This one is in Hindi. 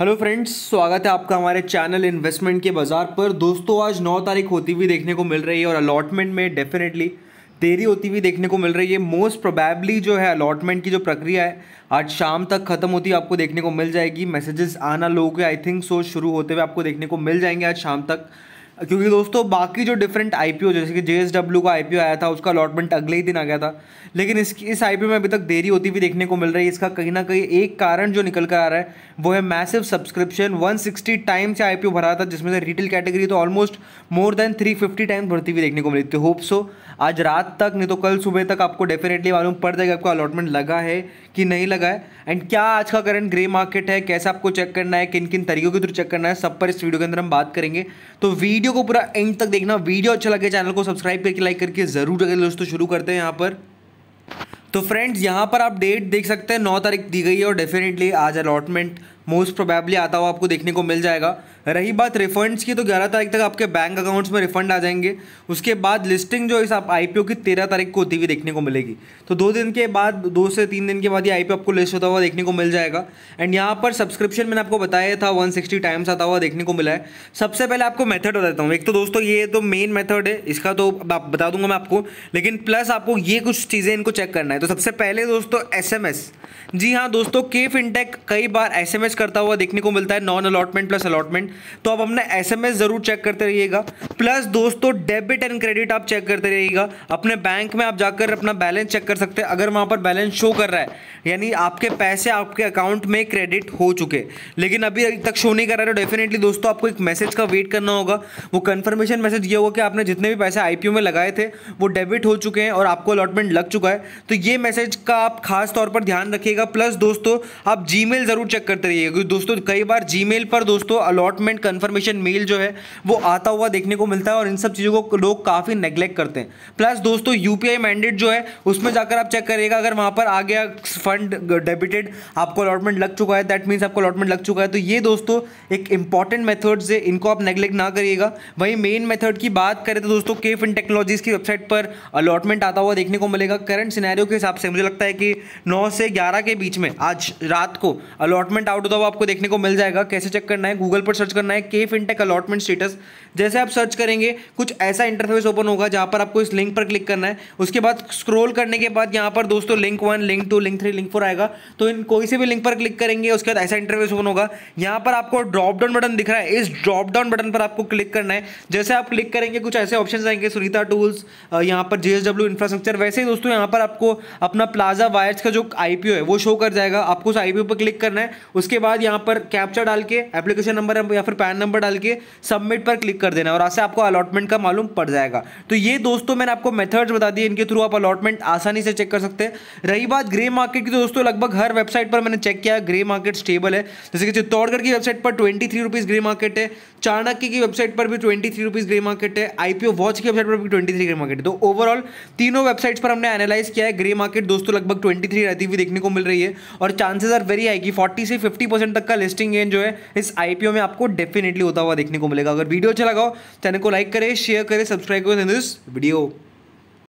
हेलो फ्रेंड्स स्वागत है आपका हमारे चैनल इन्वेस्टमेंट के बाज़ार पर दोस्तों आज 9 तारीख होती हुई देखने को मिल रही है और अलॉटमेंट में डेफिनेटली देरी होती हुई देखने को मिल रही है मोस्ट प्रोबेबली जो है अलॉटमेंट की जो प्रक्रिया है आज शाम तक खत्म होती आपको देखने को मिल जाएगी मैसेजेस आना लोगों के आई थिंक सो शुरू होते हुए आपको देखने को मिल जाएंगे आज शाम तक क्योंकि दोस्तों बाकी जो डिफरेंट आई जैसे कि जे का आई आया था उसका अलॉटमेंट अगले ही दिन आ गया था लेकिन इसकी इस आई में अभी तक देरी होती हुई देखने को मिल रही है इसका कहीं ना कहीं एक कारण जो निकल कर आ रहा है वो है मैसिव सब्सक्रिप्शन 160 टाइम से आई भरा था जिसमें से रिटेल कैटेगरी तो ऑलमोस्ट मोर देन 350 टाइम्स भरती हुई देखने को मिली थी होप सो आज रात तक नहीं तो कल सुबह तक आपको डेफिनेटली मालूम पड़ जाएगा आपको अलॉटमेंट लगा है कि नहीं लगा है एंड क्या आज का करंट ग्रे मार्केट है कैसे आपको चेक करना है किन किन तरीकों के थ्रू चेक करना है सब पर इस वीडियो के अंदर हम बात करेंगे तो वीडियो वीडियो को पूरा एंड तक देखना वीडियो अच्छा लगे चैनल को सब्सक्राइब करके लाइक करके ज़रूर अगर दोस्तों शुरू करते हैं यहाँ पर तो फ्रेंड्स यहाँ पर आप डेट देख सकते हैं नौ तारीख दी गई है और डेफिनेटली आज अलॉटमेंट मोस्ट प्रोबेबली आता हुआ आपको देखने को मिल जाएगा रही बात रिफंड्स की तो 11 तारीख तक आपके बैंक अकाउंट्स में रिफंड आ जाएंगे उसके बाद लिस्टिंग जो इस आप की तेरह तारीख को होती हुई देखने को मिलेगी तो दो दिन के बाद दो से तीन दिन के बाद ये आईपीओ आपको लिस्ट होता हुआ देखने को मिल जाएगा एंड यहाँ पर सब्सक्रिप्शन मैंने आपको बताया था वन टाइम्स आता हुआ देखने को मिला है सबसे पहले आपको मेथड बताता हूँ एक तो दोस्तों ये तो मेन मेथड है इसका तो आप बता दूंगा मैं आपको लेकिन प्लस आपको ये कुछ चीज़ें इनको चेक करना है तो सबसे पहले दोस्तों एस जी हाँ दोस्तों के फिनटेक कई बार एस करता हुआ देखने को मिलता है नॉन अलॉटमेंट प्लस अलॉटमेंट तो आप अपना एस ज़रूर चेक करते रहिएगा प्लस दोस्तों डेबिट एंड क्रेडिट आप चेक करते रहिएगा अपने बैंक में आप जाकर अपना बैलेंस चेक कर सकते हैं अगर वहाँ पर बैलेंस शो कर रहा है यानी आपके पैसे आपके अकाउंट में क्रेडिट हो चुके लेकिन अभी तक शो नहीं कर रहा है तो डेफिनेटली दोस्तों आपको एक मैसेज का वेट करना होगा वो कन्फर्मेशन मैसेज ये होगा कि आपने जितने भी पैसे आई में लगाए थे वो डेबिट हो चुके हैं और आपको अलॉटमेंट लग चुका है तो ये मैसेज का आप खास तौर पर ध्यान रखिएगा प्लस दोस्तों आप जी ज़रूर चेक करते रहिए चाहिए क्योंकि दोस्तों कई बार जीमेल पर दोस्तों अलॉटमेंट कन्फर्मेशन मेल जो है वो आता हुआ देखने को मिलता है और इन सब चीज़ों को लोग काफ़ी नेग्लेक्ट करते हैं प्लस दोस्तों यू पी जो है उसमें जाकर आप चेक करिएगा अगर वहाँ पर आ गया फंड डेबिटेड आपको अलॉटमेंट लग चुका है दैट मीन्स आपको अलॉटमेंट लग चुका है तो ये दोस्तों एक इंपॉर्टेंट मेथड से इनको आप नेग्लेक्ट ना करिएगा वही मेन मेथड की बात करें तो दोस्तों के फिन टेक्नोलॉजीज़ की वेबसाइट पर अलॉटमेंट आता हुआ देखने को मिलेगा करंट सिनेरियो के हिसाब से मुझे लगता है कि 9 से 11 के बीच में आज रात को अलॉटमेंट आउट तो बताओ आपको देखने को मिल जाएगा कैसे चेक करना है गूगल पर सर्च करना है के फिनटेक अलॉटमेंट स्टेटस जैसे आप सर्च करेंगे कुछ ऐसा इंटरफेस ओपन होगा जहाँ पर आपको इस लिंक पर क्लिक करना है उसके बाद स्क्रोल करने के बाद यहाँ पर दोस्तों link one link two link three link four आएगा तो इन कोई से भी लिंक पर क्लिक करेंगे उसके बाद ऐसा इंटरफेस ओपन होगा यहाँ पर आपको ड्रॉप डाउन बटन दिख रहा है इस ड्रॉप डाउन बटन पर आपको क्लिक करना है जैसे आप क्लिक करेंगे कुछ ऐसे ऑप्शन आएंगे सुनीता टूल्स यहाँ पर जीएसडब्ल्यू इंफ्रास्ट्रक्चर वैसे ही दोस्तों यहाँ पर आपको अपना प्लाजा वायर्स का जो आईपीओ है वो शो कर जाएगा आपको उस आईपीओ पर क्लिक करना है उसके बाद यहाँ पर कैप्चा डाल के एप्लीकेशन नंबर या फिर पैन नंबर डाल के सबमिट पर क्लिक कर देना और ऐसे आपको अलॉटमेंट का मालूम पड़ जाएगा तो ये दोस्तों मैंने आपको मेथड्स बता दिए इनके थ्रू आप अलॉटमेंट आसानी से चेक कर सकते हैं रही बात ग्रे मार्केट की तो दोस्तों लगभग हर वेबसाइट पर मैंने चेक किया ग्रे मार्केट स्टेबल है जैसे कि चित्तौड़गढ़ की वेबसाइट पर twenty three rupees grey market है चाणक्य की वेबसाइट पर भी twenty three rupees grey market है आईपीओ वॉच की वेबसाइट पर भी ट्वेंटी थ्री ग्रे मार्केट है तो ओवरऑल तीनों वेबसाइट्स पर हमने एनालाइज किया है ग्रे मार्केट दोस्तों लगभग ट्वेंटी थ्री रहती हुई देखने को मिल रही है और चांसेस आर वेरी आएगी फोर्टी से फिफ्टी परसेंट तक का लिस्टिंग गेन जो है इस आईपीओ में आपको डेफिनेटली होता हुआ देखने को मिलेगा अगर वीडियो अच्छा लगाओ चैनल को लाइक करे शेयर करे सब्सक्राइब करें दिस वीडियो